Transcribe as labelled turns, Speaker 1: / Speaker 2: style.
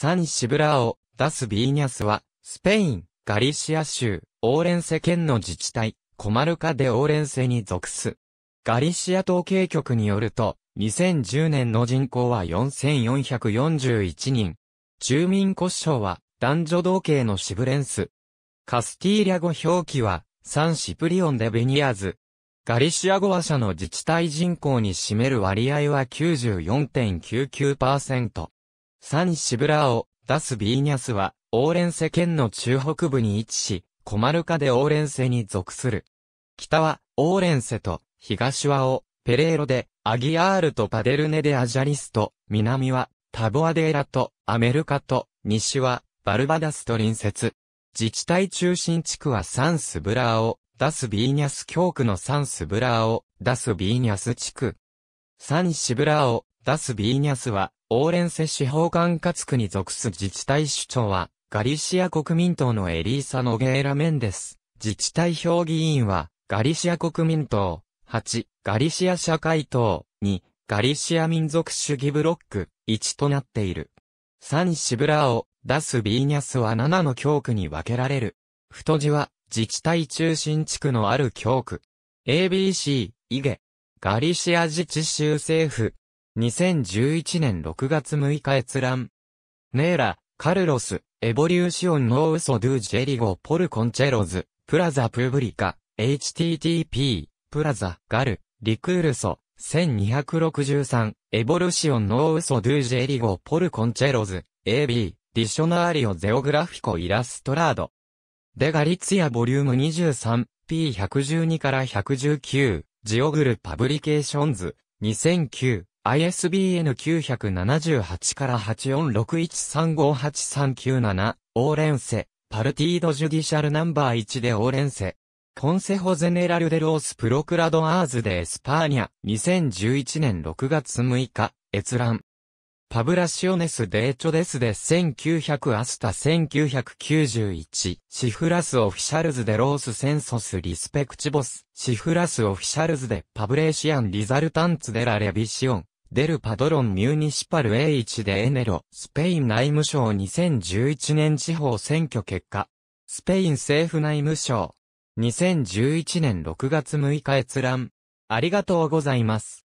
Speaker 1: サンシブラーオ、ダスビーニャスは、スペイン、ガリシア州、オーレンセ県の自治体、コマルカデ・オーレンセに属す。ガリシア統計局によると、2010年の人口は4441人。住民骨称は、男女同系のシブレンス。カスティーリャ語表記は、サンシプリオンデ・ベニアズ。ガリシア語話者の自治体人口に占める割合は94.99%。サン・シブラーオ、ダス・ビーニャスは、オーレンセ県の中北部に位置し、コマルカでオーレンセに属する。北は、オーレンセと、東はオ、ペレーロで、アギアールとパデルネでアジャリスと、南は、タボアデーラと、アメルカと、西は、バルバダスと隣接。自治体中心地区はサンスブラーオ、ダスビーニャス教区のサンスブラーオ、ダスビーニャス地区。サンシブラーオ、ダス・ビーニャスは、オーレンセ司法管轄区に属す自治体首長は、ガリシア国民党のエリーサ・ノゲーラ・メンデス。自治体評議員は、ガリシア国民党、8、ガリシア社会党、2、ガリシア民族主義ブロック、1となっている。3、シブラオ、ダス・ビーニャスは7の教区に分けられる。太字は、自治体中心地区のある教区。ABC、イゲ。ガリシア自治州政府、2011年6月6日閲覧。ネーラ、カルロス、エボリューシオンノーウソドゥジェリゴポルコンチェロズ、プラザプブリカ、http、プラザ、ガル、リクールソ、1263、エボルシオンノーウソドゥジェリゴポルコンチェロズ、AB、ディショナーリオゼオグラフィコイラストラード。デガリツヤ・ボリューム23、P112 から119、ジオグルパブリケーションズ、2009、ISBN 978から8461358397、オーレンセ、パルティードジュディシャルナンバー1でオーレンセ、コンセホゼネラルデロースプロクラドアーズデエスパーニャ、2011年6月6日、閲覧。パブラシオネス・デーチョデスで1900アスタ1991シフラス・オフィシャルズ・デロース・センソス・リスペクチボスシフラス・オフィシャルズ・デパブレーシアン・リザルタンツ・デラ・レビシオンデルパドロンミューニシパル A1 でエネロ、スペイン内務省2011年地方選挙結果。スペイン政府内務省。2011年6月6日閲覧。ありがとうございます。